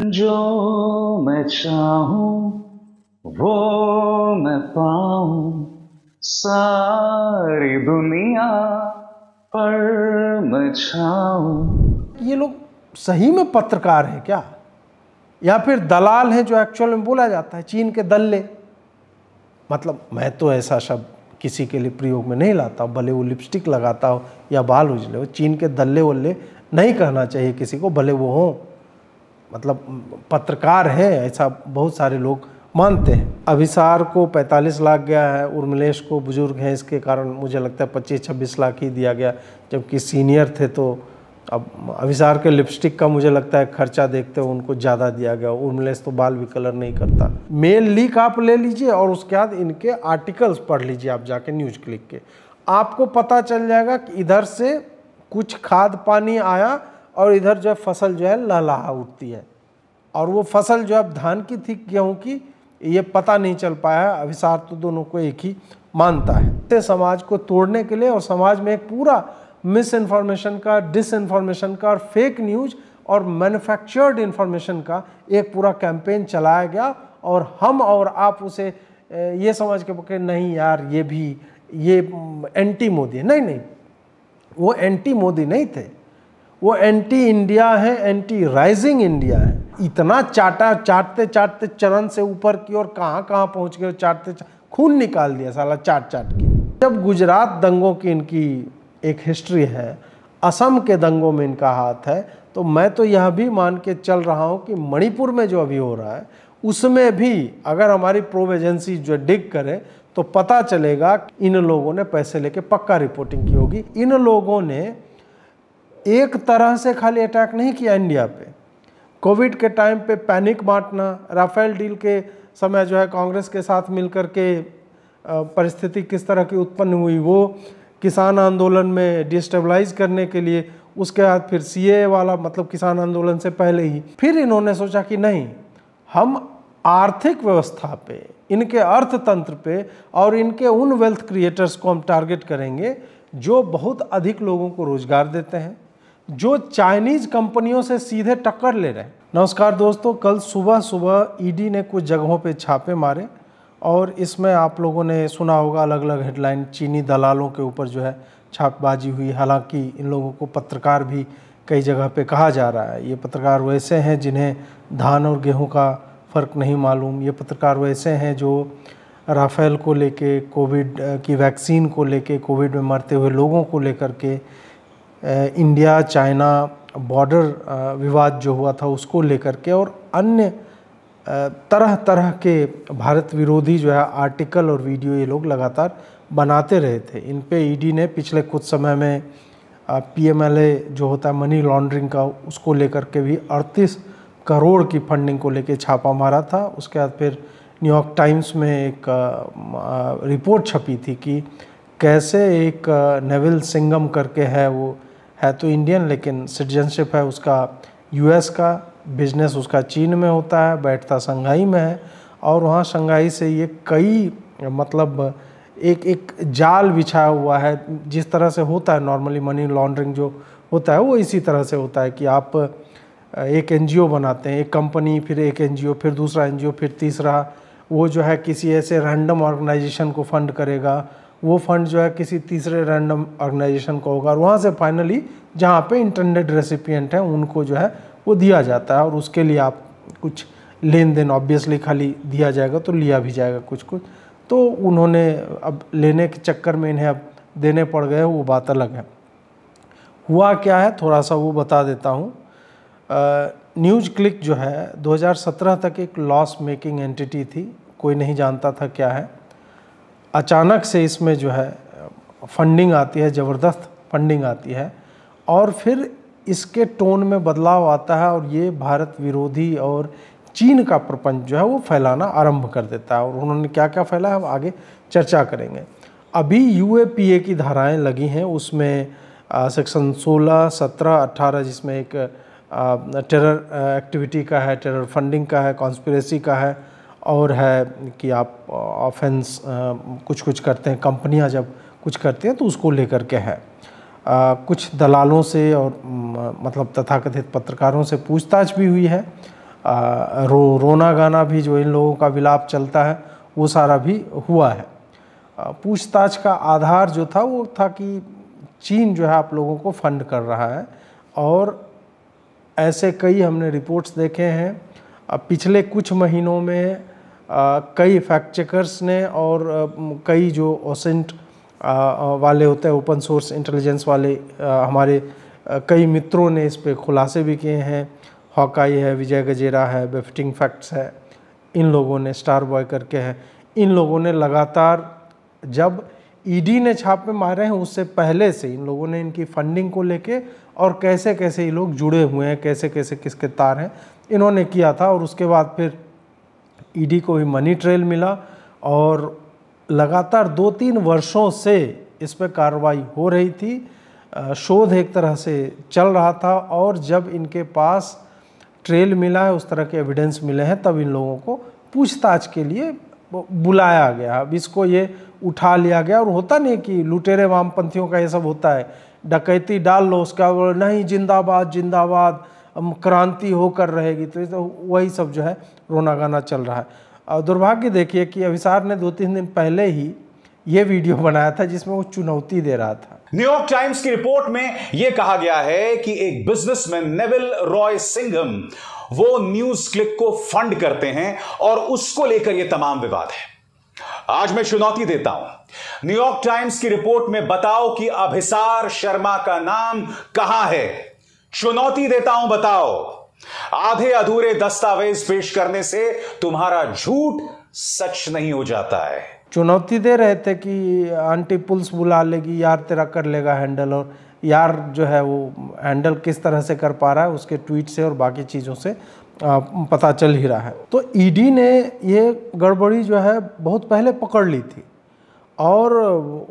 जो मैं चाहूं वो मैं पाऊं सारी दुनिया पर मैं छाऊं ये लोग सही में पत्रकार हैं क्या या फिर दलाल हैं जो एक्चुअल में बोला जाता है चीन के दल्ले मतलब मैं तो ऐसा शब्द किसी के लिए प्रयोग में नहीं लाता भले वो लिपस्टिक लगाता हो या बाल उजले हो चीन के दल्ले वल्ले नहीं कहना चाहिए किसी को भले वो हों मतलब पत्रकार हैं ऐसा बहुत सारे लोग मानते हैं अभिसार को 45 लाख गया है उर्मिलेश को बुजुर्ग हैं इसके कारण मुझे लगता है 25-26 लाख ही दिया गया जबकि सीनियर थे तो अब अभिसार के लिपस्टिक का मुझे लगता है खर्चा देखते हुए उनको ज़्यादा दिया गया उर्मिलेश तो बाल भी कलर नहीं करता मेल लीक आप ले लीजिए और उसके बाद इनके आर्टिकल्स पढ़ लीजिए आप जाके न्यूज क्लिक के आपको पता चल जाएगा कि इधर से कुछ खाद पानी आया और इधर जो है फसल जो है लहलाहा उठती है और वो फसल जो अब धान की थी गेहूँ की ये पता नहीं चल पाया अभिसार तो दोनों को एक ही मानता है तो समाज को तोड़ने के लिए और समाज में एक पूरा मिस इन्फॉर्मेशन का डिस इन्फॉर्मेशन का और फेक न्यूज और मैन्युफैक्चर्ड इन्फॉर्मेशन का एक पूरा कैंपेन चलाया गया और हम और आप उसे ये समझ के पकड़े नहीं यार ये भी ये एंटी मोदी नहीं नहीं वो एंटी मोदी नहीं थे वो एंटी इंडिया है एंटी राइजिंग इंडिया है इतना चाटा चाटते चाटते चरण से ऊपर की और कहाँ कहाँ पहुँच गए चाटते खून निकाल दिया साला चाट चाट के जब गुजरात दंगों की इनकी एक हिस्ट्री है असम के दंगों में इनका हाथ है तो मैं तो यह भी मान के चल रहा हूँ कि मणिपुर में जो अभी हो रहा है उसमें भी अगर हमारी प्रोब एजेंसी जो डिग करे तो पता चलेगा इन लोगों ने पैसे लेके पक्का रिपोर्टिंग की होगी इन लोगों ने एक तरह से खाली अटैक नहीं किया इंडिया पे कोविड के टाइम पे पैनिक बांटना राफेल डील के समय जो है कांग्रेस के साथ मिलकर के परिस्थिति किस तरह की उत्पन्न हुई वो किसान आंदोलन में डिस्टेबलाइज करने के लिए उसके बाद फिर सी वाला मतलब किसान आंदोलन से पहले ही फिर इन्होंने सोचा कि नहीं हम आर्थिक व्यवस्था पे इनके अर्थतंत्र पे और इनके उन वेल्थ क्रिएटर्स को हम टारगेट करेंगे जो बहुत अधिक लोगों को रोज़गार देते हैं जो चाइनीज कंपनियों से सीधे टक्कर ले रहे हैं नमस्कार दोस्तों कल सुबह सुबह ईडी e ने कुछ जगहों पे छापे मारे और इसमें आप लोगों ने सुना होगा अलग अलग हेडलाइन चीनी दलालों के ऊपर जो है छापबाजी हुई हालांकि इन लोगों को पत्रकार भी कई जगह पे कहा जा रहा है ये पत्रकार वैसे हैं जिन्हें धान और गेहूं का फ़र्क नहीं मालूम ये पत्रकार वैसे हैं जो राफेल को लेके कोविड की वैक्सीन को लेके कोविड में मरते हुए लोगों को लेकर के इंडिया चाइना बॉर्डर विवाद जो हुआ था उसको लेकर के और अन्य तरह तरह के भारत विरोधी जो है आर्टिकल और वीडियो ये लोग लगातार बनाते रहे थे इन पे ईडी e ने पिछले कुछ समय में पीएमएलए जो होता है मनी लॉन्ड्रिंग का उसको लेकर के भी 38 करोड़ की फंडिंग को लेकर छापा मारा था उसके बाद फिर न्यूयॉर्क टाइम्स में एक रिपोर्ट छपी थी कि कैसे एक नेविल सिंगम करके है वो है तो इंडियन लेकिन सिटीजनशिप है उसका यूएस का बिजनेस उसका चीन में होता है बैठता शंघाई में है और वहाँ शंघाई से ये कई मतलब एक एक जाल बिछा हुआ है जिस तरह से होता है नॉर्मली मनी लॉन्ड्रिंग जो होता है वो इसी तरह से होता है कि आप एक एनजीओ बनाते हैं एक कंपनी फिर एक एनजीओ फिर दूसरा एनजीओ फिर तीसरा वो जो है किसी ऐसे रैंडम ऑर्गेनाइजेशन को फंड करेगा वो फंड जो है किसी तीसरे रैंडम ऑर्गेनाइजेशन को होगा और वहाँ से फाइनली जहाँ पे इंटरनेट रेसिपियंट हैं उनको जो है वो दिया जाता है और उसके लिए आप कुछ लेन देन ऑब्वियसली खाली दिया जाएगा तो लिया भी जाएगा कुछ कुछ तो उन्होंने अब लेने के चक्कर में इन्हें अब देने पड़ गए वो बात अलग है हुआ क्या है थोड़ा सा वो बता देता हूँ न्यूज क्लिक जो है 2017 तक एक लॉस मेकिंग एंटिटी थी कोई नहीं जानता था क्या है अचानक से इसमें जो है फंडिंग आती है ज़बरदस्त फंडिंग आती है और फिर इसके टोन में बदलाव आता है और ये भारत विरोधी और चीन का प्रपंच जो है वो फैलाना आरंभ कर देता है और उन्होंने क्या क्या फैला है हम आगे चर्चा करेंगे अभी यू की धाराएं लगी हैं उसमें सेक्शन 16, 17, 18 जिसमें एक आ, टेरर एक्टिविटी का है टेरर फंडिंग का है कॉन्स्परेसी का है और है कि आप ऑफेंस कुछ कुछ करते हैं कंपनियां जब कुछ करती हैं तो उसको लेकर के है आ, कुछ दलालों से और मतलब तथाकथित पत्रकारों से पूछताछ भी हुई है आ, रो रोना गाना भी जो इन लोगों का विलाप चलता है वो सारा भी हुआ है पूछताछ का आधार जो था वो था कि चीन जो है आप लोगों को फंड कर रहा है और ऐसे कई हमने रिपोर्ट्स देखे हैं पिछले कुछ महीनों में कई फैक्ट चेकर्स ने और कई जो ओसेंट वाले होते हैं ओपन सोर्स इंटेलिजेंस वाले हमारे कई मित्रों ने इस पर खुलासे भी किए हैं हॉकाई है विजय गजेरा है बेफिटिंग फैक्ट्स है इन लोगों ने स्टार बॉय करके हैं इन लोगों ने लगातार जब ईडी e ने छापे मारे हैं उससे पहले से इन लोगों ने इनकी फंडिंग को लेके और कैसे कैसे ये लोग जुड़े हुए हैं कैसे कैसे किसके तार हैं इन्होंने किया था और उसके बाद फिर ईडी को भी मनी ट्रेल मिला और लगातार दो तीन वर्षों से इस पर कार्रवाई हो रही थी शोध एक तरह से चल रहा था और जब इनके पास ट्रेल मिला है उस तरह के एविडेंस मिले हैं तब इन लोगों को पूछताछ के लिए बुलाया गया अब इसको ये उठा लिया गया और होता नहीं कि लुटेरे वामपंथियों का ये सब होता है डकैती डाल लो उसका नहीं जिंदाबाद जिंदाबाद क्रांति होकर रहेगी तो, तो, वही सब जो है रोना गाना चल रहा है और दुर्भाग्य देखिए कि अभिसार ने दो तीन दिन पहले ही ये वीडियो बनाया था जिसमें वो चुनौती दे रहा था न्यूयॉर्क टाइम्स की रिपोर्ट में यह कहा गया है कि एक बिजनेसमैन नेविल रॉय सिंघम वो न्यूज क्लिक को फंड करते हैं और उसको लेकर यह तमाम विवाद है आज मैं चुनौती देता हूं न्यूयॉर्क टाइम्स की रिपोर्ट में बताओ कि अभिसार शर्मा का नाम कहां है चुनौती देता हूं बताओ आधे अधूरे दस्तावेज पेश करने से तुम्हारा झूठ सच नहीं हो जाता है चुनौती दे रहे थे कि आंटी पुलिस बुला लेगी यार तेरा कर लेगा हैंडल और यार जो है वो हैंडल किस तरह से कर पा रहा है उसके ट्वीट से और बाकी चीज़ों से पता चल ही रहा है तो ईडी e ने ये गड़बड़ी जो है बहुत पहले पकड़ ली थी और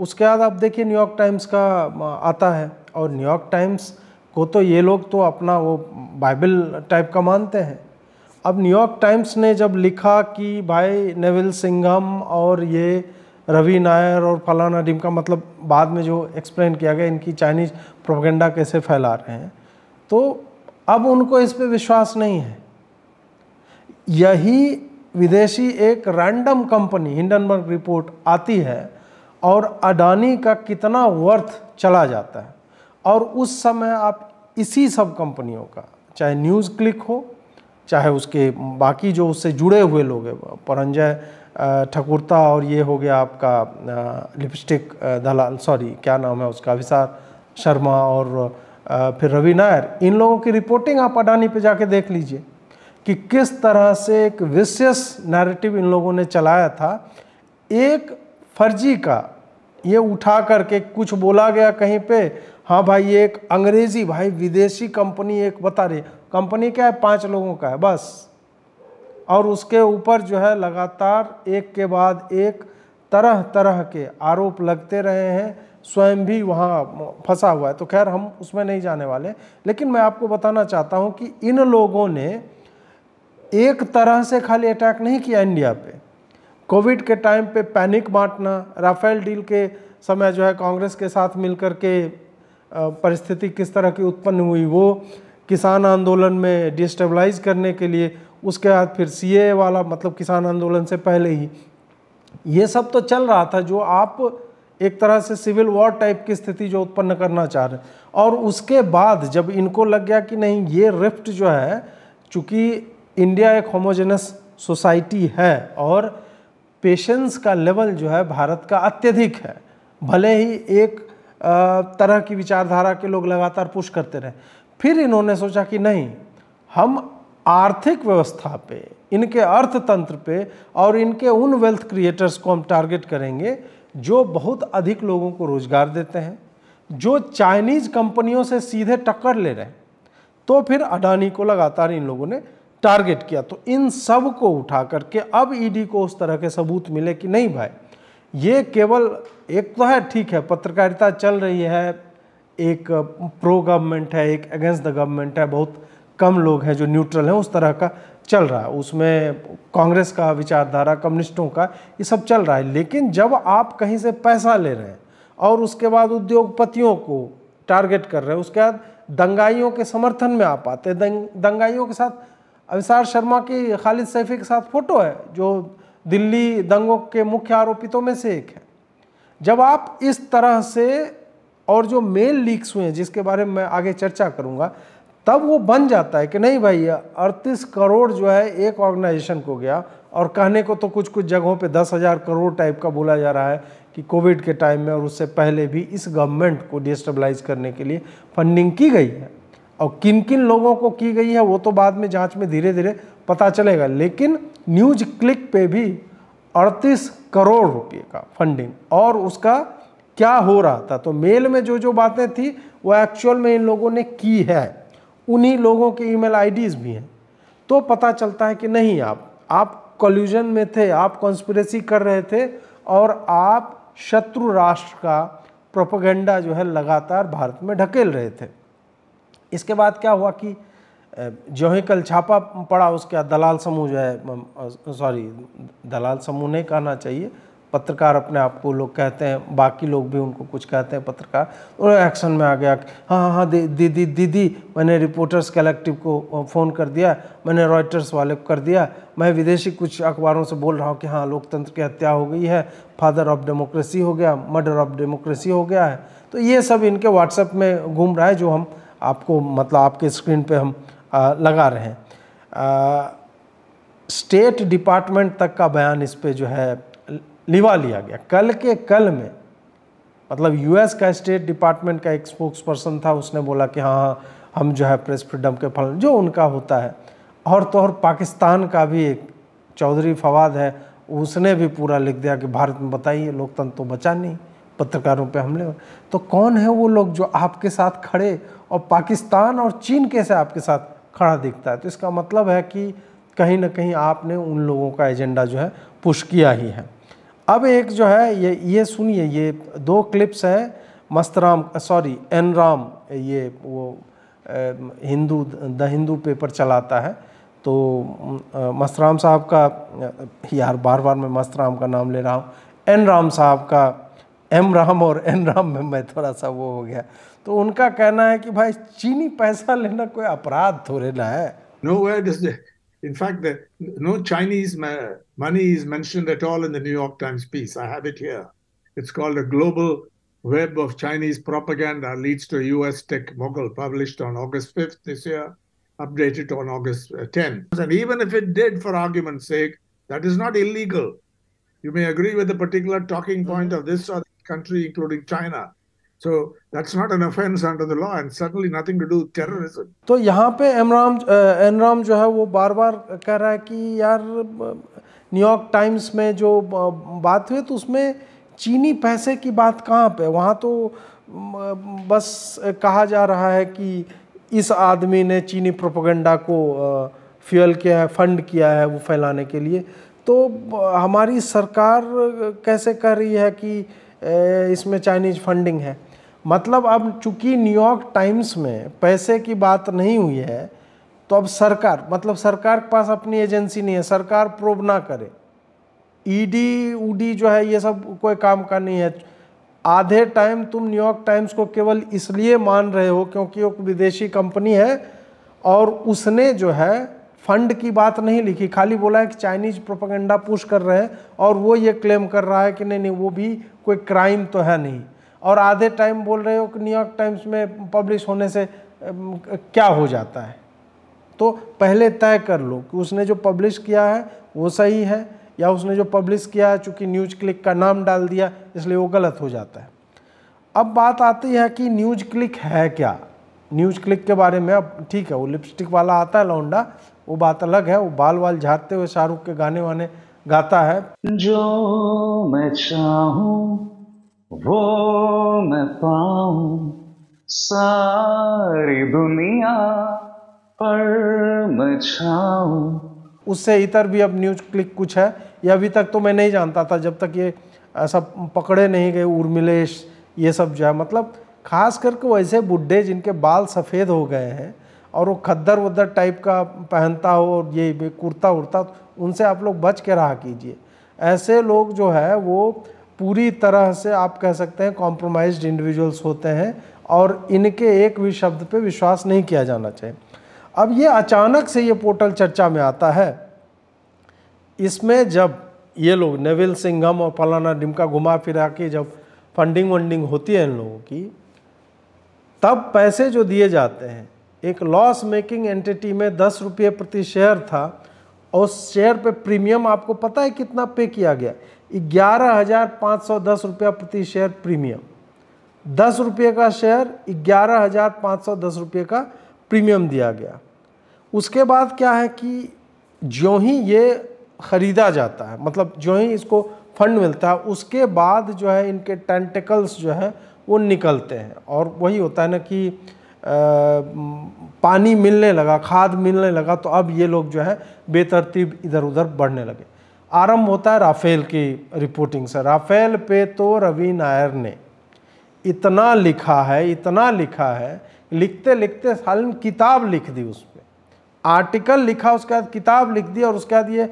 उसके बाद आप देखिए न्यूयॉर्क टाइम्स का आता है और न्यूयॉर्क टाइम्स को तो ये लोग तो अपना वो बाइबल टाइप का मानते हैं अब न्यूयॉर्क टाइम्स ने जब लिखा कि भाई नेविल सिंघम और ये रवि नायर और फलाना डिम का मतलब बाद में जो एक्सप्लेन किया गया इनकी चाइनीज प्रोपगेंडा कैसे फैला रहे हैं तो अब उनको इस पर विश्वास नहीं है यही विदेशी एक रैंडम कंपनी हिंडनबर्ग रिपोर्ट आती है और अडानी का कितना वर्थ चला जाता है और उस समय आप इसी सब कंपनियों का चाहे न्यूज़ क्लिक हो चाहे उसके बाकी जो उससे जुड़े हुए लोग हैं परंजय ठकुरता और ये हो गया आपका लिपस्टिक दलाल सॉरी क्या नाम है उसका अभिसार शर्मा और फिर रवि नायर इन लोगों की रिपोर्टिंग आप अडानी पे जाके देख लीजिए कि किस तरह से एक विशेष नैरेटिव इन लोगों ने चलाया था एक फर्जी का ये उठा करके कुछ बोला गया कहीं पे हाँ भाई एक अंग्रेजी भाई विदेशी कंपनी एक बता रही कंपनी क्या है पाँच लोगों का है बस और उसके ऊपर जो है लगातार एक के बाद एक तरह तरह के आरोप लगते रहे हैं स्वयं भी वहाँ फंसा हुआ है तो खैर हम उसमें नहीं जाने वाले लेकिन मैं आपको बताना चाहता हूँ कि इन लोगों ने एक तरह से खाली अटैक नहीं किया इंडिया पे कोविड के टाइम पे पैनिक बांटना राफेल डील के समय जो है कांग्रेस के साथ मिलकर के परिस्थिति किस तरह की उत्पन्न हुई वो किसान आंदोलन में डिस्टेबलाइज करने के लिए उसके बाद फिर सीए वाला मतलब किसान आंदोलन से पहले ही ये सब तो चल रहा था जो आप एक तरह से सिविल वॉर टाइप की स्थिति जो उत्पन्न करना चाह रहे और उसके बाद जब इनको लग गया कि नहीं ये रिफ्ट जो है चूँकि इंडिया एक होमोजेनस सोसाइटी है और पेशेंस का लेवल जो है भारत का अत्यधिक है भले ही एक तरह की विचारधारा के लोग लगातार पुश करते रहे फिर इन्होंने सोचा कि नहीं हम आर्थिक व्यवस्था पे इनके अर्थतंत्र पे और इनके उन वेल्थ क्रिएटर्स को हम टारगेट करेंगे जो बहुत अधिक लोगों को रोज़गार देते हैं जो चाइनीज़ कंपनियों से सीधे टक्कर ले रहे हैं तो फिर अडानी को लगातार इन लोगों ने टारगेट किया तो इन सब को उठा करके अब ईडी e को उस तरह के सबूत मिले कि नहीं भाई ये केवल एक तो है ठीक है पत्रकारिता चल रही है एक प्रो गवर्नमेंट है एक अगेंस्ट द गवर्नमेंट है बहुत कम लोग हैं जो न्यूट्रल हैं उस तरह का चल रहा है उसमें कांग्रेस का विचारधारा कम्युनिस्टों का ये सब चल रहा है लेकिन जब आप कहीं से पैसा ले रहे हैं और उसके बाद उद्योगपतियों को टारगेट कर रहे हैं उसके बाद दंगाइयों के समर्थन में आप आते हैं दंग, दंगाइयों के साथ अविसार शर्मा की खालिद सैफी के साथ फ़ोटो है जो दिल्ली दंगों के मुख्य आरोपितों में से एक है जब आप इस तरह से और जो मेल लीक्स हुए हैं जिसके बारे में मैं आगे चर्चा करूंगा तब वो बन जाता है कि नहीं भाई अड़तीस करोड़ जो है एक ऑर्गेनाइजेशन को गया और कहने को तो कुछ कुछ जगहों पे दस हज़ार करोड़ टाइप का बोला जा रहा है कि कोविड के टाइम में और उससे पहले भी इस गवर्नमेंट को डिस्टेबलाइज करने के लिए फंडिंग की गई है और किन किन लोगों को की गई है वो तो बाद में जांच में धीरे धीरे पता चलेगा लेकिन न्यूज क्लिक पे भी 38 करोड़ रुपए का फंडिंग और उसका क्या हो रहा था तो मेल में जो जो बातें थी वो एक्चुअल में इन लोगों ने की है उन्हीं लोगों के ईमेल आईडीज़ भी हैं तो पता चलता है कि नहीं आप आप कॉल्यूजन में थे आप कॉन्स्परेसी कर रहे थे और आप शत्रु राष्ट्र का प्रोपोगंडा जो है लगातार भारत में ढकेल रहे थे इसके बाद क्या हुआ कि जो ही कल छापा पड़ा उसके दलाल समूह जो है सॉरी दलाल समूह नहीं कहना चाहिए पत्रकार अपने आप को लोग कहते हैं बाकी लोग भी उनको कुछ कहते हैं पत्रकार और एक्शन में आ गया हाँ हाँ दीदी हाँ, दीदी दी, दी, मैंने रिपोर्टर्स कलेक्टिव को फ़ोन कर दिया मैंने रॉयटर्स वाले को कर दिया मैं विदेशी कुछ अखबारों से बोल रहा हूँ कि हाँ लोकतंत्र की हत्या हो गई है फादर ऑफ डेमोक्रेसी हो गया मर्डर ऑफ डेमोक्रेसी हो गया है तो ये सब इनके व्हाट्सएप में घूम रहा है जो हम आपको मतलब आपके स्क्रीन पर हम लगा रहे हैं स्टेट डिपार्टमेंट तक का बयान इस पर जो है लिवा लिया गया कल के कल में मतलब यूएस का स्टेट डिपार्टमेंट का एक स्पोक्स पर्सन था उसने बोला कि हाँ हम जो है प्रेस फ्रीडम के फल जो उनका होता है और तो और पाकिस्तान का भी एक चौधरी फवाद है उसने भी पूरा लिख दिया कि भारत में बताइए लोकतंत्र तो बचा नहीं पत्रकारों पे हमले तो कौन है वो लोग जो आपके साथ खड़े और पाकिस्तान और चीन कैसे आपके साथ खड़ा दिखता है तो इसका मतलब है कि कहीं ना कहीं आपने उन लोगों का एजेंडा जो है पुश किया ही है अब एक जो है ये ये सुनिए ये दो क्लिप्स हैं मस्तराम सॉरी एन राम ये वो हिंदू द हिंदू पेपर चलाता है तो मस्तराम साहब का यार बार बार मैं मस्तराम का नाम ले रहा हूँ एन राम साहब का एम राम और एन राम में मैं थोड़ा सा वो हो गया तो उनका कहना है कि भाई चीनी पैसा लेना कोई अपराध थोड़े ना है no In fact, the, no Chinese money is mentioned at all in the New York Times piece. I have it here. It's called A Global Web of Chinese Propaganda Leads to US Tech Mogul, published on August 5th this year, updated on August 10th. Uh, and even if it did, for argument's sake, that is not illegal. You may agree with the particular talking point mm-hmm. of this or that country, including China. So that's not an offense under the law and certainly nothing to do with terrorism. तो यहाँ पे एमराम एनराम uh, जो है वो बार बार कह रहा है कि यार न्यूयॉर्क uh, टाइम्स में जो uh, बात हुई तो उसमें चीनी पैसे की बात कहाँ पे वहाँ तो बस कहा जा रहा है कि इस आदमी ने चीनी प्रोपोगंडा को फ्यूल किया है फंड किया है वो फैलाने के लिए तो हमारी सरकार कैसे कर रही है कि इसमें चाइनीज फंडिंग है मतलब अब चूंकि न्यूयॉर्क टाइम्स में पैसे की बात नहीं हुई है तो अब सरकार मतलब सरकार के पास अपनी एजेंसी नहीं है सरकार प्रोब ना करे ईडी e उडी जो है ये सब कोई काम का नहीं है आधे टाइम तुम न्यूयॉर्क टाइम्स को केवल इसलिए मान रहे हो क्योंकि वो विदेशी कंपनी है और उसने जो है फंड की बात नहीं लिखी खाली बोला है कि चाइनीज प्रोपागेंडा पुश कर रहे हैं और वो ये क्लेम कर रहा है कि नहीं नहीं वो भी कोई क्राइम तो है नहीं और आधे टाइम बोल रहे हो कि न्यूयॉर्क टाइम्स में पब्लिश होने से क्या हो जाता है तो पहले तय कर लो कि उसने जो पब्लिश किया है वो सही है या उसने जो पब्लिश किया है चूँकि न्यूज क्लिक का नाम डाल दिया इसलिए वो गलत हो जाता है अब बात आती है कि न्यूज क्लिक है क्या न्यूज क्लिक के बारे में अब ठीक है वो लिपस्टिक वाला आता है लौंडा वो बात अलग है वो बाल वाल झाड़ते हुए शाहरुख के गाने वाने गाता है जो मैं चाहूं वो मैं पाऊं सारी दुनिया पर मचाऊं उससे इतर भी अब न्यूज क्लिक कुछ है ये अभी तक तो मैं नहीं जानता था जब तक ये सब पकड़े नहीं गए उर्मिलेश ये सब जो है मतलब खास करके वैसे बुढ़े जिनके बाल सफ़ेद हो गए हैं और वो खद्दर वद्दर टाइप का पहनता हो और ये कुर्ता उर्ता उनसे आप लोग बच के रहा कीजिए ऐसे लोग जो है वो पूरी तरह से आप कह सकते हैं कॉम्प्रोमाइज इंडिविजुअल्स होते हैं और इनके एक भी शब्द पे विश्वास नहीं किया जाना चाहिए अब ये अचानक से ये पोर्टल चर्चा में आता है इसमें जब ये लोग नेविल सिंघम और फलाना डिमका घुमा फिरा के जब फंडिंग वंडिंग होती है इन लोगों की तब पैसे जो दिए जाते हैं एक लॉस मेकिंग एंटिटी में दस रुपये प्रति शेयर था और उस शेयर पे प्रीमियम आपको पता है कितना पे किया गया ग्यारह हज़ार पाँच सौ दस रुपया प्रति शेयर प्रीमियम दस रुपये का शेयर ग्यारह हज़ार पाँच सौ दस रुपये का प्रीमियम दिया गया उसके बाद क्या है कि जो ही ये ख़रीदा जाता है मतलब जो ही इसको फंड मिलता है उसके बाद जो है इनके टेंटिकल्स जो है वो निकलते हैं और वही होता है ना कि आ, पानी मिलने लगा खाद मिलने लगा तो अब ये लोग जो है बेतरतीब इधर उधर बढ़ने लगे आरंभ होता है राफेल की रिपोर्टिंग से राफेल पे तो रवि नायर ने इतना लिखा है इतना लिखा है लिखते लिखते साल किताब लिख दी उस पर आर्टिकल लिखा उसके बाद किताब लिख दी और उसके बाद ये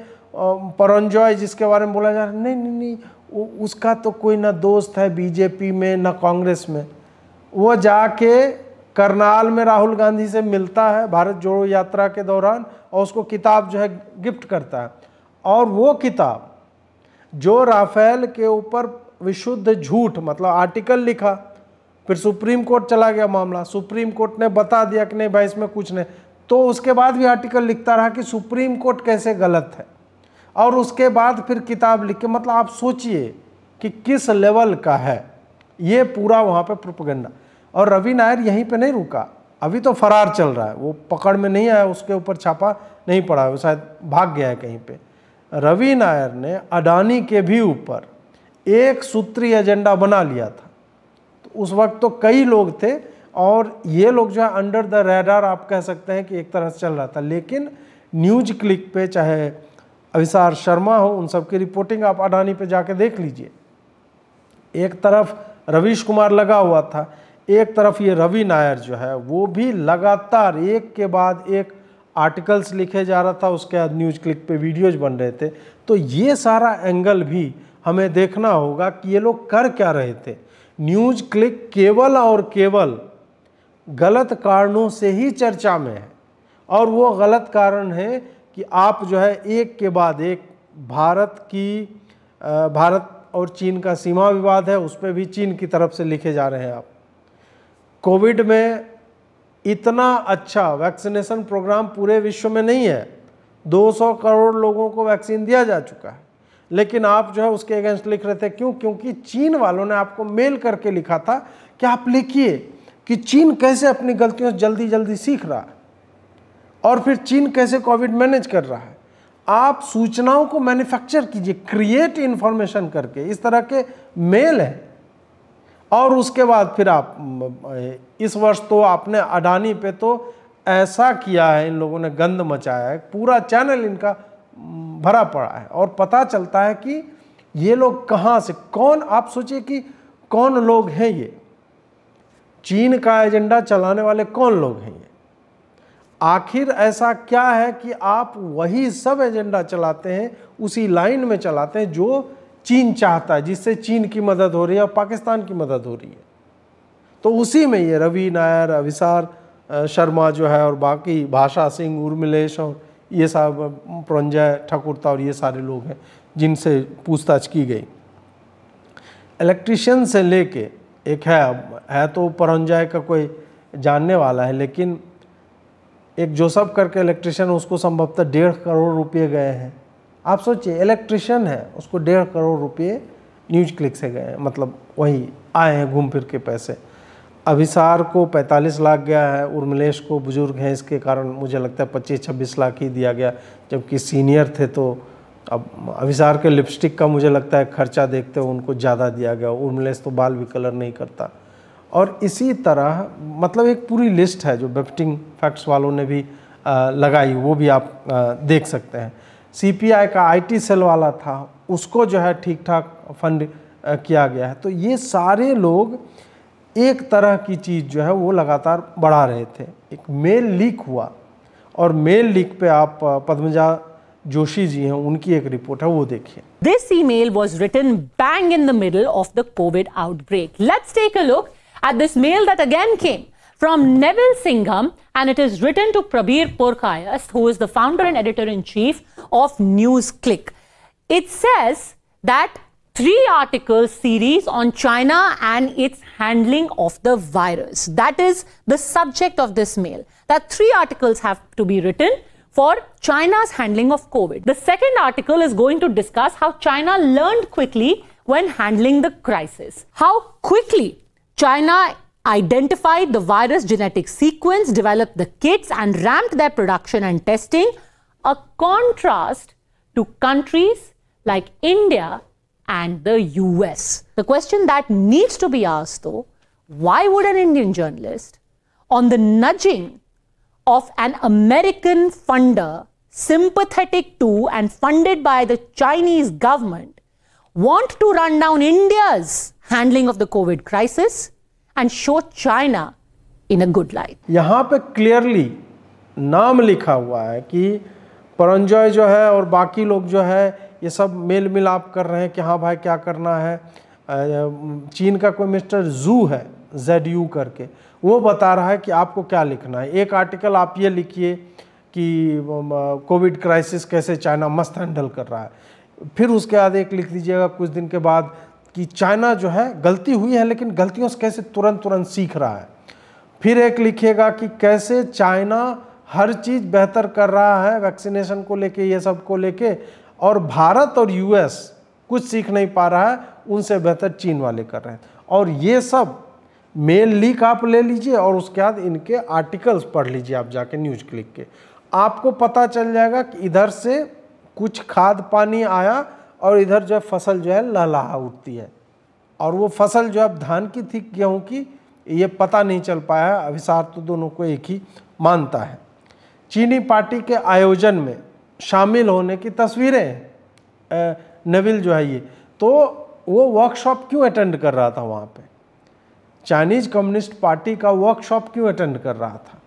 परंजॉय जिसके बारे में बोला जा रहा है नहीं नहीं नहीं उसका तो कोई ना दोस्त है बीजेपी में ना कांग्रेस में वो जाके करनाल में राहुल गांधी से मिलता है भारत जोड़ो यात्रा के दौरान और उसको किताब जो है गिफ्ट करता है और वो किताब जो राफेल के ऊपर विशुद्ध झूठ मतलब आर्टिकल लिखा फिर सुप्रीम कोर्ट चला गया मामला सुप्रीम कोर्ट ने बता दिया कि नहीं भाई इसमें कुछ नहीं तो उसके बाद भी आर्टिकल लिखता रहा कि सुप्रीम कोर्ट कैसे गलत है और उसके बाद फिर किताब लिख के मतलब आप सोचिए कि किस लेवल का है ये पूरा वहाँ पे प्रोपगंडा और रवि नायर यहीं पे नहीं रुका अभी तो फरार चल रहा है वो पकड़ में नहीं आया उसके ऊपर छापा नहीं पड़ा है वो शायद भाग गया है कहीं पर रवि नायर ने अडानी के भी ऊपर एक सूत्री एजेंडा बना लिया था तो उस वक्त तो कई लोग थे और ये लोग जो है अंडर द रेडार आप कह सकते हैं कि एक तरह से चल रहा था लेकिन न्यूज क्लिक पे चाहे अभिसार शर्मा हो उन सब की रिपोर्टिंग आप अडानी पे जाके देख लीजिए एक तरफ रवीश कुमार लगा हुआ था एक तरफ ये रवि नायर जो है वो भी लगातार एक के बाद एक आर्टिकल्स लिखे जा रहा था उसके बाद न्यूज क्लिक पे वीडियोज बन रहे थे तो ये सारा एंगल भी हमें देखना होगा कि ये लोग कर क्या रहे थे न्यूज क्लिक केवल और केवल गलत कारणों से ही चर्चा में है और वो गलत कारण है कि आप जो है एक के बाद एक भारत की भारत और चीन का सीमा विवाद है उस पर भी चीन की तरफ से लिखे जा रहे हैं आप कोविड में इतना अच्छा वैक्सीनेशन प्रोग्राम पूरे विश्व में नहीं है 200 करोड़ लोगों को वैक्सीन दिया जा चुका है लेकिन आप जो है उसके अगेंस्ट लिख रहे थे क्यों क्योंकि चीन वालों ने आपको मेल करके लिखा था कि आप लिखिए कि चीन कैसे अपनी गलतियों से जल्दी जल्दी सीख रहा है और फिर चीन कैसे कोविड मैनेज कर रहा है आप सूचनाओं को मैन्युफैक्चर कीजिए क्रिएट इन्फॉर्मेशन करके इस तरह के मेल है और उसके बाद फिर आप इस वर्ष तो आपने अडानी पे तो ऐसा किया है इन लोगों ने गंद मचाया है पूरा चैनल इनका भरा पड़ा है और पता चलता है कि ये लोग कहाँ से कौन आप सोचिए कि कौन लोग हैं ये चीन का एजेंडा चलाने वाले कौन लोग हैं ये आखिर ऐसा क्या है कि आप वही सब एजेंडा चलाते हैं उसी लाइन में चलाते हैं जो चीन चाहता है जिससे चीन की मदद हो रही है और पाकिस्तान की मदद हो रही है तो उसी में ये रवि नायर अविसार शर्मा जो है और बाकी भाषा सिंह उर्मिलेश और ये सब प्रंजय ठाकुरता और ये सारे लोग हैं जिनसे पूछताछ की गई इलेक्ट्रिशियन से लेके एक है है तो परंजय का कोई जानने वाला है लेकिन एक जोसफ करके इलेक्ट्रिशियन उसको संभवतः डेढ़ करोड़ रुपये गए हैं आप सोचिए इलेक्ट्रिशियन है उसको डेढ़ करोड़ रुपये न्यूज क्लिक से गए मतलब वही आए हैं घूम फिर के पैसे अभिसार को 45 लाख गया है उर्मिलेश को बुजुर्ग हैं इसके कारण मुझे लगता है पच्चीस छब्बीस लाख ही दिया गया जबकि सीनियर थे तो अब अभिसार के लिपस्टिक का मुझे लगता है खर्चा देखते हुए उनको ज़्यादा दिया गया उर्मिलेश तो बाल भी कलर नहीं करता और इसी तरह मतलब एक पूरी लिस्ट है जो बेफ्टिंग फैक्ट्स वालों ने भी लगाई वो भी आप देख सकते हैं सीपीआई का आईटी सेल वाला था उसको जो है ठीक ठाक फंड किया गया है तो ये सारे लोग एक तरह की चीज़ जो है वो लगातार बढ़ा रहे थे एक मेल लीक हुआ और मेल लीक पे आप पद्मजा जोशी जी हैं उनकी एक रिपोर्ट है वो देखिए this email was written bang in the middle of the COVID outbreak let's take a look at this mail that again came from Neville Singham, and it is written to Prabir Porkayas, who is the founder and editor in chief of NewsClick. It says that three article series on China and its handling of the virus. That is the subject of this mail. That three articles have to be written for China's handling of COVID. The second article is going to discuss how China learned quickly when handling the crisis. How quickly China identified the virus genetic sequence, developed the kits, and ramped their production and testing, a contrast to countries like India and the US. The question that needs to be asked, though, why would an Indian journalist, on the nudging of an American funder sympathetic to and funded by the Chinese government, want to run down India's handling of the COVID crisis? and show China in a good light. यहाँ पे clearly नाम लिखा हुआ है कि परंजय जो है और बाकी लोग जो है ये सब मेल मिलाप कर रहे हैं कि हाँ भाई क्या करना है चीन का कोई मिस्टर जू है जेड यू करके वो बता रहा है कि आपको क्या लिखना है एक आर्टिकल आप ये लिखिए कि कोविड क्राइसिस कैसे चाइना मस्त हैंडल कर रहा है फिर उसके बाद एक लिख दीजिएगा कुछ दिन के बाद कि चाइना जो है गलती हुई है लेकिन गलतियों से कैसे तुरंत तुरंत सीख रहा है फिर एक लिखिएगा कि कैसे चाइना हर चीज़ बेहतर कर रहा है वैक्सीनेशन को लेके ये सब को लेके और भारत और यूएस कुछ सीख नहीं पा रहा है उनसे बेहतर चीन वाले कर रहे हैं और ये सब मेल लीक आप ले लीजिए और उसके बाद इनके आर्टिकल्स पढ़ लीजिए आप जाके न्यूज क्लिक के आपको पता चल जाएगा कि इधर से कुछ खाद पानी आया और इधर जो है फसल जो है लहलाहा उठती है और वो फसल जो अब धान की थी गेहूँ की ये पता नहीं चल पाया अभिसार तो दोनों को एक ही मानता है चीनी पार्टी के आयोजन में शामिल होने की तस्वीरें नविल जो है ये तो वो वर्कशॉप क्यों अटेंड कर रहा था वहाँ पे चाइनीज कम्युनिस्ट पार्टी का वर्कशॉप क्यों अटेंड कर रहा था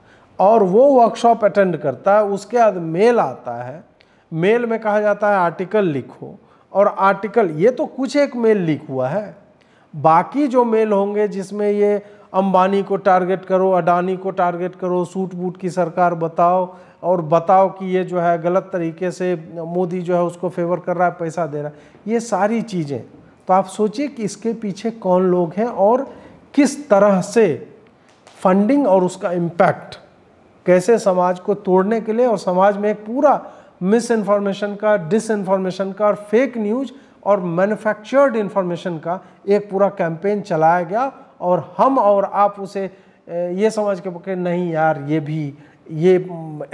और वो वर्कशॉप अटेंड करता है उसके बाद मेल आता है मेल में कहा जाता है आर्टिकल लिखो और आर्टिकल ये तो कुछ एक मेल लीक हुआ है बाकी जो मेल होंगे जिसमें ये अंबानी को टारगेट करो अडानी को टारगेट करो सूट बूट की सरकार बताओ और बताओ कि ये जो है गलत तरीके से मोदी जो है उसको फेवर कर रहा है पैसा दे रहा है ये सारी चीज़ें तो आप सोचिए कि इसके पीछे कौन लोग हैं और किस तरह से फंडिंग और उसका इम्पैक्ट कैसे समाज को तोड़ने के लिए और समाज में एक पूरा मिस इन्फॉर्मेशन का डिस इन्फॉर्मेशन का और फेक न्यूज और मैन्युफैक्चर्ड इन्फॉर्मेशन का एक पूरा कैंपेन चलाया गया और हम और आप उसे ये समझ के बोले नहीं यार ये भी ये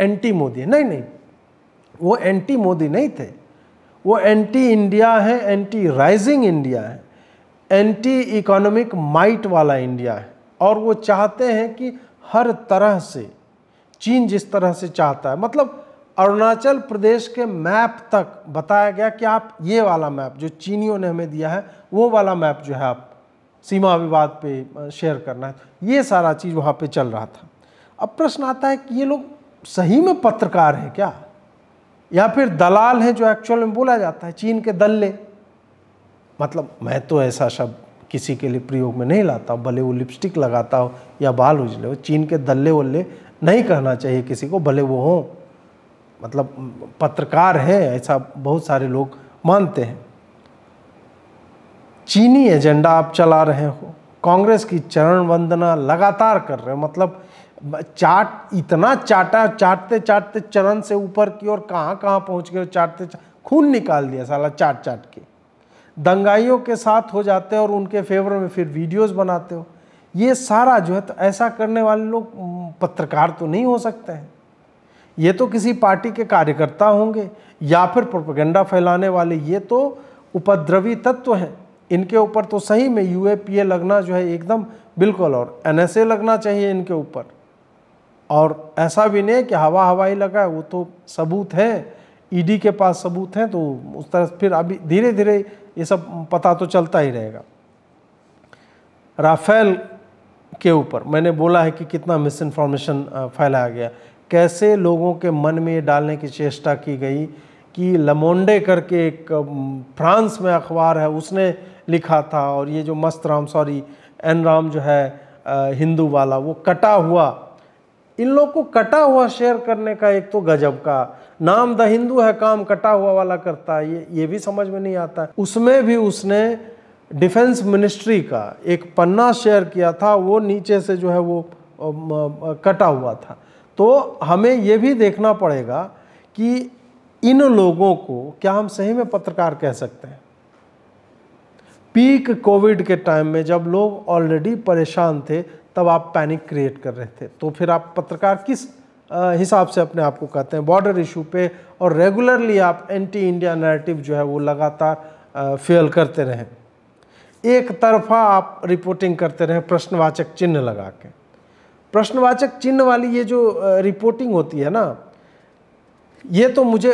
एंटी मोदी नहीं नहीं वो एंटी मोदी नहीं थे वो एंटी इंडिया है एंटी राइजिंग इंडिया है एंटी इकोनॉमिक माइट वाला इंडिया है और वो चाहते हैं कि हर तरह से चीन जिस तरह से चाहता है मतलब अरुणाचल प्रदेश के मैप तक बताया गया कि आप ये वाला मैप जो चीनियों ने हमें दिया है वो वाला मैप जो है आप सीमा विवाद पे शेयर करना है ये सारा चीज़ वहाँ पे चल रहा था अब प्रश्न आता है कि ये लोग सही में पत्रकार हैं क्या या फिर दलाल हैं जो एक्चुअल में बोला जाता है चीन के दल्ले मतलब मैं तो ऐसा शब्द किसी के लिए प्रयोग में नहीं लाता भले वो लिपस्टिक लगाता हो या बाल उजले हो चीन के दल्ले वल्ले नहीं कहना चाहिए किसी को भले वो हों मतलब पत्रकार हैं ऐसा बहुत सारे लोग मानते हैं चीनी एजेंडा आप चला रहे हो कांग्रेस की चरण वंदना लगातार कर रहे हो मतलब चाट इतना चाटा चाटते चाटते चरण से ऊपर की ओर कहाँ कहाँ पहुँच गए चाटते खून निकाल दिया साला चाट चाट के दंगाइयों के साथ हो जाते हो और उनके फेवर में फिर वीडियोस बनाते हो ये सारा जो है तो ऐसा करने वाले लोग पत्रकार तो नहीं हो सकते हैं ये तो किसी पार्टी के कार्यकर्ता होंगे या फिर प्रोपगेंडा फैलाने वाले ये तो उपद्रवी तत्व हैं इनके ऊपर तो सही में यू लगना जो है एकदम बिल्कुल और एन लगना चाहिए इनके ऊपर और ऐसा भी नहीं कि हवा हवाई लगा वो तो सबूत है ईडी के पास सबूत हैं तो उस तरह फिर अभी धीरे धीरे ये सब पता तो चलता ही रहेगा राफेल के ऊपर मैंने बोला है कि कितना मिस इन्फॉर्मेशन फैलाया गया कैसे लोगों के मन में ये डालने की चेष्टा की गई कि लमोंडे करके एक फ्रांस में अखबार है उसने लिखा था और ये जो मस्त राम सॉरी एन राम जो है हिंदू वाला वो कटा हुआ इन लोग को कटा हुआ शेयर करने का एक तो गजब का नाम द हिंदू है काम कटा हुआ वाला करता है ये ये भी समझ में नहीं आता उसमें भी उसने डिफेंस मिनिस्ट्री का एक पन्ना शेयर किया था वो नीचे से जो है वो कटा हुआ था तो हमें ये भी देखना पड़ेगा कि इन लोगों को क्या हम सही में पत्रकार कह सकते हैं पीक कोविड के टाइम में जब लोग ऑलरेडी परेशान थे तब आप पैनिक क्रिएट कर रहे थे तो फिर आप पत्रकार किस हिसाब से अपने आप को कहते हैं बॉर्डर इशू पे और रेगुलरली आप एंटी इंडिया नैरेटिव जो है वो लगातार फेल करते रहें एक तरफा आप रिपोर्टिंग करते रहें प्रश्नवाचक चिन्ह लगा के प्रश्नवाचक चिन्ह वाली ये जो रिपोर्टिंग होती है ना ये तो मुझे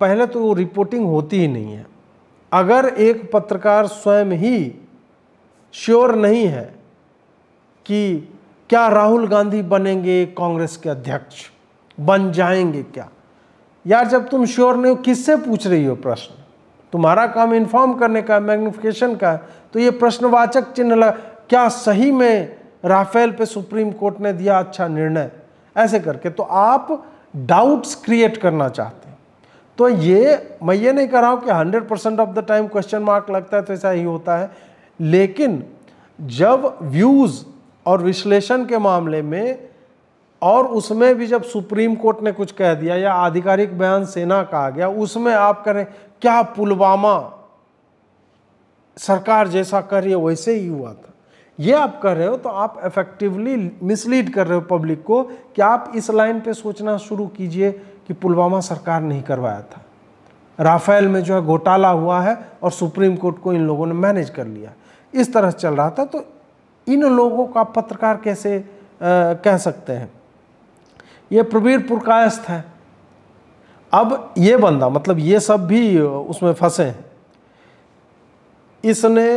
पहले तो रिपोर्टिंग होती ही नहीं है अगर एक पत्रकार स्वयं ही श्योर नहीं है कि क्या राहुल गांधी बनेंगे कांग्रेस के अध्यक्ष बन जाएंगे क्या यार जब तुम श्योर नहीं हो किससे पूछ रही हो प्रश्न तुम्हारा काम इन्फॉर्म करने का मैग्निफिकेशन का है तो ये प्रश्नवाचक चिन्ह लगा क्या सही में राफेल पे सुप्रीम कोर्ट ने दिया अच्छा निर्णय ऐसे करके तो आप डाउट्स क्रिएट करना चाहते हैं तो ये मैं ये नहीं कर रहा हूँ कि 100 percent of the time question mark लगता है तो ऐसा ही होता है लेकिन जब व्यूज़ और विश्लेषण के मामले में और उसमें भी जब सुप्रीम कोर्ट ने कुछ कह दिया या आधिकारिक बयान सेना का आ गया उसमें आप करें क्या पुलवामा सरकार जैसा कर रही है वैसे ही हुआ था ये आप कर रहे हो तो आप इफेक्टिवली मिसलीड कर रहे हो पब्लिक को कि आप इस लाइन पे सोचना शुरू कीजिए कि पुलवामा सरकार नहीं करवाया था राफेल में जो है घोटाला हुआ है और सुप्रीम कोर्ट को इन लोगों ने मैनेज कर लिया इस तरह चल रहा था तो इन लोगों का पत्रकार कैसे आ, कह सकते हैं ये प्रवीर पुरकायस्थ है अब ये बंदा मतलब ये सब भी उसमें फंसे हैं इसने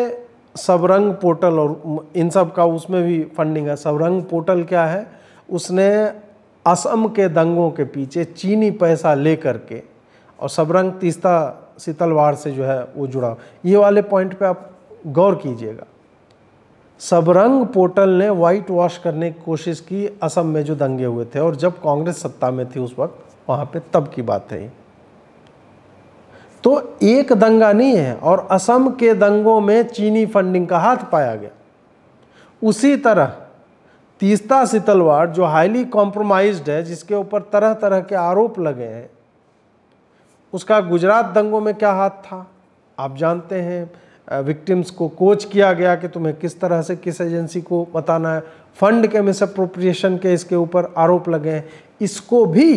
सबरंग पोर्टल और इन सब का उसमें भी फंडिंग है सबरंग पोर्टल क्या है उसने असम के दंगों के पीछे चीनी पैसा ले करके और सबरंग तीस्ता शीतलवार से जो है वो जुड़ा ये वाले पॉइंट पे आप गौर कीजिएगा सबरंग पोर्टल ने वाइट वॉश करने की कोशिश की असम में जो दंगे हुए थे और जब कांग्रेस सत्ता में थी उस वक्त वहाँ पे तब की बात है तो एक दंगा नहीं है और असम के दंगों में चीनी फंडिंग का हाथ पाया गया उसी तरह तीस्ता सितलवाड़ जो हाईली कॉम्प्रोमाइज्ड है जिसके ऊपर तरह तरह के आरोप लगे हैं उसका गुजरात दंगों में क्या हाथ था आप जानते हैं विक्टिम्स को कोच किया गया कि तुम्हें किस तरह से किस एजेंसी को बताना है फंड के मिसअप्रोप्रिएशन के इसके ऊपर आरोप लगे हैं इसको भी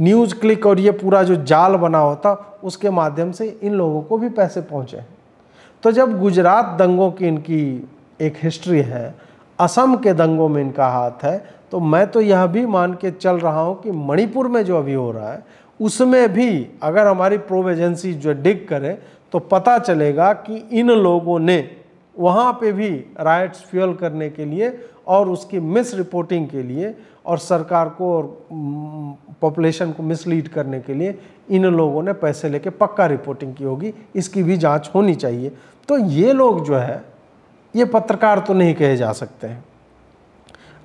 न्यूज़ क्लिक और ये पूरा जो जाल बना होता उसके माध्यम से इन लोगों को भी पैसे पहुँचे तो जब गुजरात दंगों की इनकी एक हिस्ट्री है असम के दंगों में इनका हाथ है तो मैं तो यह भी मान के चल रहा हूँ कि मणिपुर में जो अभी हो रहा है उसमें भी अगर हमारी प्रोव एजेंसी जो डिग करे तो पता चलेगा कि इन लोगों ने वहाँ पे भी राइट्स फ्यूल करने के लिए और उसकी मिस रिपोर्टिंग के लिए और सरकार को और पॉपुलेशन mm, को मिसलीड करने के लिए इन लोगों ने पैसे लेके पक्का रिपोर्टिंग की होगी इसकी भी जांच होनी चाहिए तो ये लोग जो है ये पत्रकार तो नहीं कहे जा सकते हैं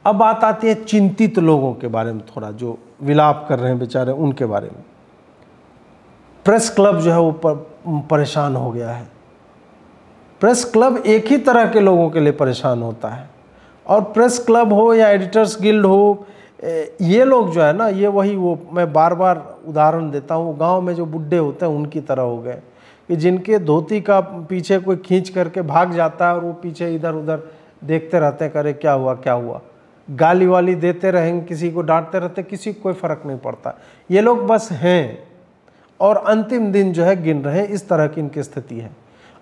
अब बात आती है चिंतित लोगों के बारे में थोड़ा जो विलाप कर रहे हैं बेचारे उनके बारे में प्रेस क्लब जो है वो परेशान हो गया है प्रेस क्लब एक ही तरह के लोगों के लिए परेशान होता है और प्रेस क्लब हो या एडिटर्स गिल्ड हो ये लोग जो है ना ये वही वो मैं बार बार उदाहरण देता हूँ गांव में जो बुढ़े होते हैं उनकी तरह हो गए कि जिनके धोती का पीछे कोई खींच करके भाग जाता है और वो पीछे इधर उधर देखते रहते हैं करे क्या हुआ क्या हुआ गाली वाली देते रहेंगे किसी को डांटते रहते किसी को कोई फ़र्क नहीं पड़ता ये लोग बस हैं और अंतिम दिन जो है गिन रहे हैं इस तरह की इनकी स्थिति है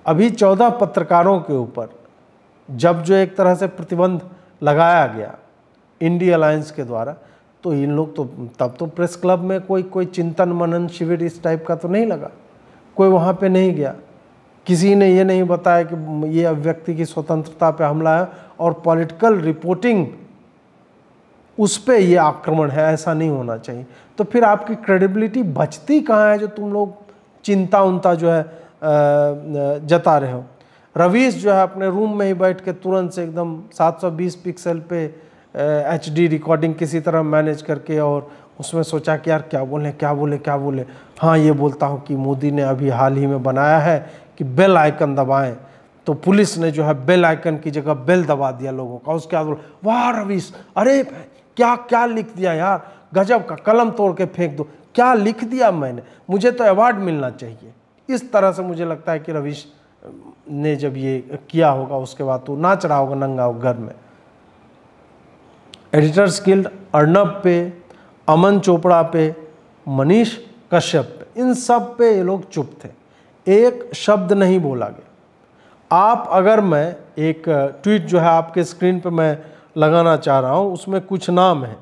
अभी चौदह पत्रकारों के ऊपर जब जो एक तरह से प्रतिबंध लगाया गया इंडिया अलायंस के द्वारा तो इन लोग तो तब तो प्रेस क्लब में कोई कोई चिंतन मनन शिविर इस टाइप का तो नहीं लगा कोई वहाँ पे नहीं गया किसी ने ये नहीं बताया कि ये अभिव्यक्ति की स्वतंत्रता पे हमला है और पॉलिटिकल रिपोर्टिंग उस पर यह आक्रमण है ऐसा नहीं होना चाहिए तो फिर आपकी क्रेडिबिलिटी बचती कहाँ है जो तुम लोग चिंता उनता जो है जता रहे हो रवीश जो है अपने रूम में ही बैठ के तुरंत से एकदम 720 पिक्सल पे एच डी रिकॉर्डिंग किसी तरह मैनेज करके और उसमें सोचा कि यार क्या बोले क्या बोले क्या बोले हाँ ये बोलता हूँ कि मोदी ने अभी हाल ही में बनाया है कि बेल आइकन दबाएं तो पुलिस ने जो है बेल आइकन की जगह बेल दबा दिया लोगों का उसके बाद वाह रवीश अरे क्या क्या लिख दिया यार गजब का कलम तोड़ के फेंक दो क्या लिख दिया मैंने मुझे तो अवार्ड मिलना चाहिए इस तरह से मुझे लगता है कि रविश ने जब ये किया होगा उसके बाद तो नाच रहा होगा नंगा होगा घर में एडिटर्स गिल्ड अर्नब पे अमन चोपड़ा पे मनीष कश्यप पे इन सब पे ये लोग चुप थे एक शब्द नहीं बोला गया आप अगर मैं एक ट्वीट जो है आपके स्क्रीन पे मैं लगाना चाह रहा हूँ उसमें कुछ नाम हैं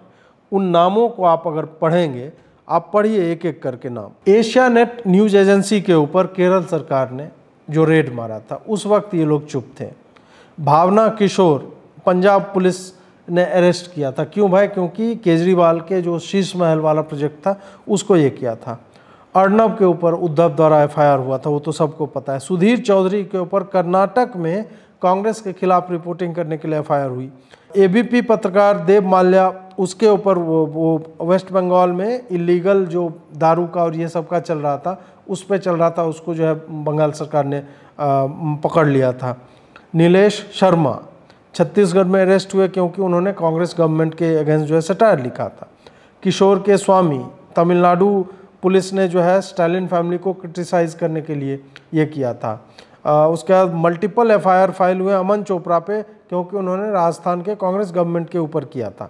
उन नामों को आप अगर पढ़ेंगे आप पढ़िए एक एक करके नाम एशिया नेट न्यूज एजेंसी के ऊपर केरल सरकार ने जो रेड मारा था उस वक्त ये लोग चुप थे भावना किशोर पंजाब पुलिस ने अरेस्ट किया था क्यों भाई क्योंकि केजरीवाल के जो शीश महल वाला प्रोजेक्ट था उसको ये किया था अर्णव के ऊपर उद्धव द्वारा एफआईआर हुआ था वो तो सबको पता है सुधीर चौधरी के ऊपर कर्नाटक में कांग्रेस के खिलाफ रिपोर्टिंग करने के लिए एफ हुई एबीपी पत्रकार देव माल्या उसके ऊपर वो वो वेस्ट बंगाल में इलीगल जो दारू का और ये सब का चल रहा था उस पर चल रहा था उसको जो है बंगाल सरकार ने आ, पकड़ लिया था नीलेश शर्मा छत्तीसगढ़ में अरेस्ट हुए क्योंकि उन्होंने कांग्रेस गवर्नमेंट के अगेंस्ट जो है सटायर लिखा था किशोर के स्वामी तमिलनाडु पुलिस ने जो है स्टालिन फैमिली को क्रिटिसाइज़ करने के लिए ये किया था उसके बाद मल्टीपल एफआईआर फाइल हुए अमन चोपड़ा पे क्योंकि उन्होंने राजस्थान के कांग्रेस गवर्नमेंट के ऊपर किया था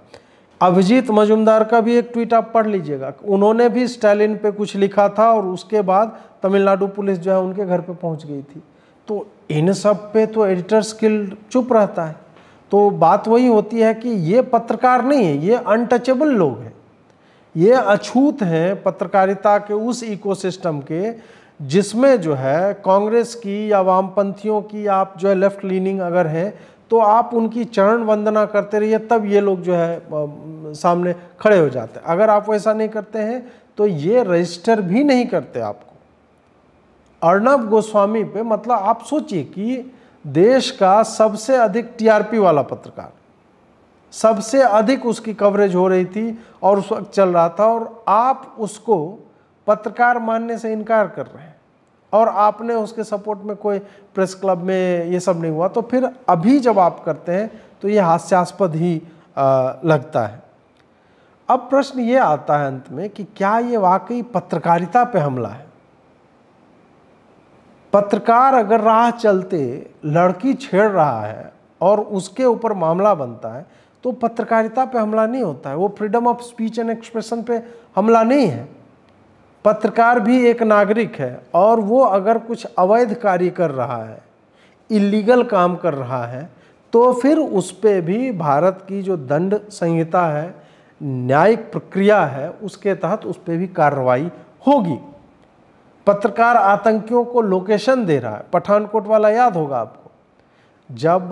अभिजीत मजुमदार का भी एक ट्वीट आप पढ़ लीजिएगा उन्होंने भी स्टालिन पे कुछ लिखा था और उसके बाद तमिलनाडु पुलिस जो है उनके घर पे पहुंच गई थी तो इन सब पे तो एडिटर स्किल चुप रहता है तो बात वही होती है कि ये पत्रकार नहीं है ये अनटचेबल लोग हैं ये अछूत हैं पत्रकारिता के उस इकोसिस्टम के जिसमें जो है कांग्रेस की या वामपंथियों की आप जो है लेफ्ट लीनिंग अगर हैं तो आप उनकी चरण वंदना करते रहिए तब ये लोग जो है सामने खड़े हो जाते हैं अगर आप वैसा नहीं करते हैं तो ये रजिस्टर भी नहीं करते आपको अर्णब गोस्वामी पे मतलब आप सोचिए कि देश का सबसे अधिक टीआरपी वाला पत्रकार सबसे अधिक उसकी कवरेज हो रही थी और उस वक्त चल रहा था और आप उसको पत्रकार मानने से इनकार कर रहे हैं और आपने उसके सपोर्ट में कोई प्रेस क्लब में ये सब नहीं हुआ तो फिर अभी जब आप करते हैं तो ये हास्यास्पद ही आ, लगता है अब प्रश्न ये आता है अंत में कि क्या ये वाकई पत्रकारिता पे हमला है पत्रकार अगर राह चलते लड़की छेड़ रहा है और उसके ऊपर मामला बनता है तो पत्रकारिता पे हमला नहीं होता है वो freedom of speech and expression पे हमला नहीं है पत्रकार भी एक नागरिक है और वो अगर कुछ अवैध कार्य कर रहा है इलीगल काम कर रहा है तो फिर उस पर भी भारत की जो दंड संहिता है न्यायिक प्रक्रिया है उसके तहत उस पर भी कार्रवाई होगी पत्रकार आतंकियों को लोकेशन दे रहा है पठानकोट वाला याद होगा आपको जब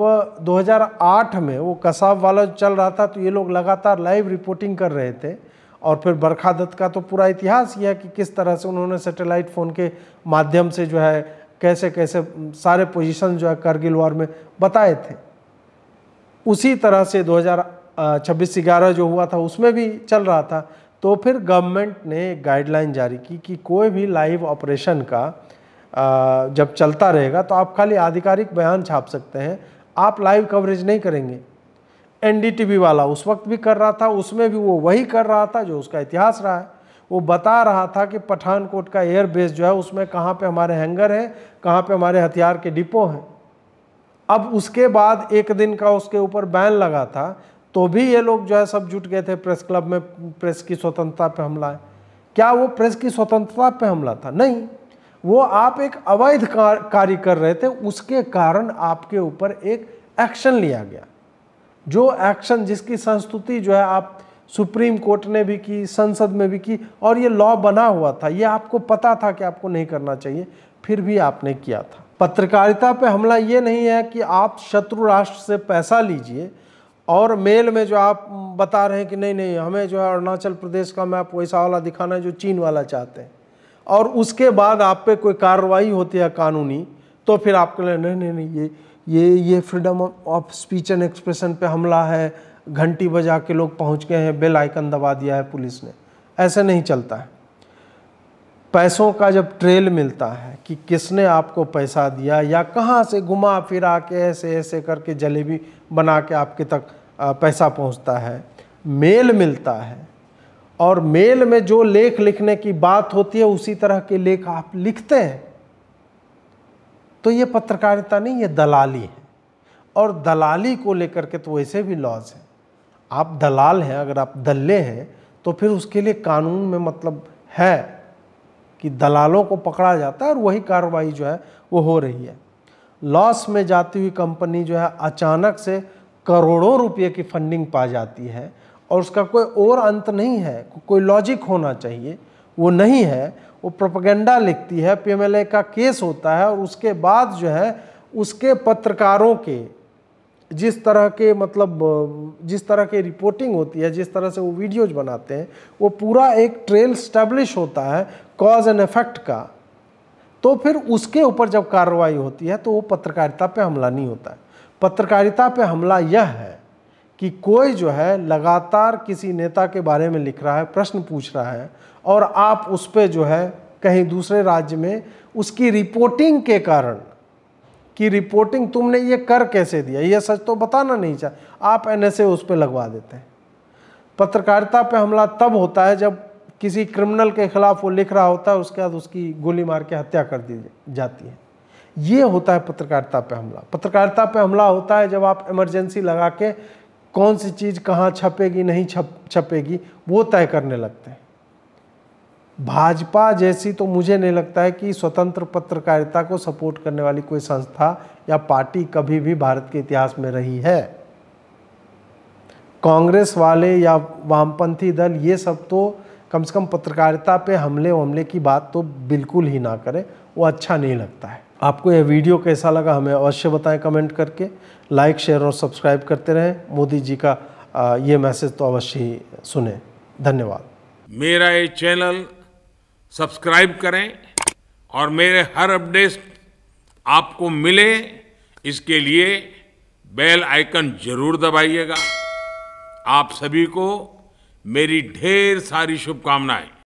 2008 में वो कसाब वाला चल रहा था तो ये लोग लगातार लाइव रिपोर्टिंग कर रहे थे और फिर बरखा दत्त का तो पूरा इतिहास यह है कि किस तरह से उन्होंने सैटेलाइट फ़ोन के माध्यम से जो है कैसे कैसे सारे पोजीशन जो है करगिल वॉर में बताए थे उसी तरह से 2026 ग्यारह जो हुआ था उसमें भी चल रहा था तो फिर गवर्नमेंट ने गाइडलाइन जारी की कि कोई भी लाइव ऑपरेशन का जब चलता रहेगा तो आप खाली आधिकारिक बयान छाप सकते हैं आप लाइव कवरेज नहीं करेंगे एनडीटीवी वाला उस वक्त भी कर रहा था उसमें भी वो वही कर रहा था जो उसका इतिहास रहा है वो बता रहा था कि पठानकोट का एयर बेस जो है उसमें कहाँ पे हमारे हैंगर हैं कहाँ पे हमारे हथियार के डिपो हैं अब उसके बाद एक दिन का उसके ऊपर बैन लगा था तो भी ये लोग जो है सब जुट गए थे प्रेस क्लब में प्रेस की स्वतंत्रता पे हमला है क्या वो प्रेस की स्वतंत्रता पे हमला था नहीं वो आप एक अवैध कार्य कर रहे थे उसके कारण आपके ऊपर एक एक्शन लिया गया जो एक्शन जिसकी संस्तुति जो है आप सुप्रीम कोर्ट ने भी की संसद में भी की और ये लॉ बना हुआ था ये आपको पता था कि आपको नहीं करना चाहिए फिर भी आपने किया था पत्रकारिता पे हमला ये नहीं है कि आप शत्रु राष्ट्र से पैसा लीजिए और मेल में जो आप बता रहे हैं कि नहीं नहीं हमें जो है अरुणाचल प्रदेश का मैप वैसा वाला दिखाना है जो चीन वाला चाहते हैं और उसके बाद आप पे कोई कार्रवाई होती है कानूनी तो फिर आप लिए नहीं नहीं नहीं ये ये ये freedom of speech and expression पे हमला है घंटी बजा के लोग पहुंच गए हैं बेल आइकन दबा दिया है पुलिस ने ऐसे नहीं चलता है पैसों का जब ट्रेल मिलता है कि किसने आपको पैसा दिया या कहाँ से घुमा फिरा के ऐसे ऐसे करके जलेबी बना के आपके तक पैसा पहुँचता है मेल मिलता है और मेल में जो लेख लिखने की बात होती है उसी तरह के लेख आप लिखते हैं तो ये पत्रकारिता नहीं ये दलाली है और दलाली को लेकर के तो वैसे भी लॉज हैं आप दलाल हैं अगर आप दल्ले हैं तो फिर उसके लिए कानून में मतलब है कि दलालों को पकड़ा जाता है और वही कार्रवाई जो है वो हो रही है लॉस में जाती हुई कंपनी जो है अचानक से करोड़ों रुपये की फंडिंग पा जाती है और उसका कोई और अंत नहीं है कोई लॉजिक होना चाहिए वो नहीं है वो प्रोपगेंडा लिखती है पीएमएलए का केस होता है और उसके बाद जो है उसके पत्रकारों के जिस तरह के मतलब जिस तरह के रिपोर्टिंग होती है जिस तरह से वो वीडियोज बनाते हैं वो पूरा एक ट्रेल स्टैब्लिश होता है कॉज एंड इफेक्ट का तो फिर उसके ऊपर जब कार्रवाई होती है तो वो पत्रकारिता पे हमला नहीं होता है पत्रकारिता पे हमला यह है कि कोई जो है लगातार किसी नेता के बारे में लिख रहा है प्रश्न पूछ रहा है और आप उस पर जो है कहीं दूसरे राज्य में उसकी रिपोर्टिंग के कारण कि रिपोर्टिंग तुमने ये कर कैसे दिया ये सच तो बताना नहीं चाह आप एन एस उस पर लगवा देते हैं पत्रकारिता पे हमला तब होता है जब किसी क्रिमिनल के खिलाफ वो लिख रहा होता है उसके बाद उसकी गोली मार के हत्या कर दी जाती है ये होता है पत्रकारिता पे हमला पत्रकारिता पे हमला होता है जब आप इमरजेंसी लगा के कौन सी चीज़ कहाँ छपेगी नहीं छप छपेगी वो तय करने लगते हैं भाजपा जैसी तो मुझे नहीं लगता है कि स्वतंत्र पत्रकारिता को सपोर्ट करने वाली कोई संस्था या पार्टी कभी भी भारत के इतिहास में रही है कांग्रेस वाले या वामपंथी दल ये सब तो कम से कम पत्रकारिता पे हमले वमले की बात तो बिल्कुल ही ना करें वो अच्छा नहीं लगता है आपको यह वीडियो कैसा लगा हमें अवश्य बताएं कमेंट करके लाइक शेयर और सब्सक्राइब करते रहें मोदी जी का ये मैसेज तो अवश्य ही सुने धन्यवाद मेरा ये चैनल सब्सक्राइब करें और मेरे हर अपडेट आपको मिले इसके लिए बेल आइकन जरूर दबाइएगा आप सभी को मेरी ढेर सारी शुभकामनाएं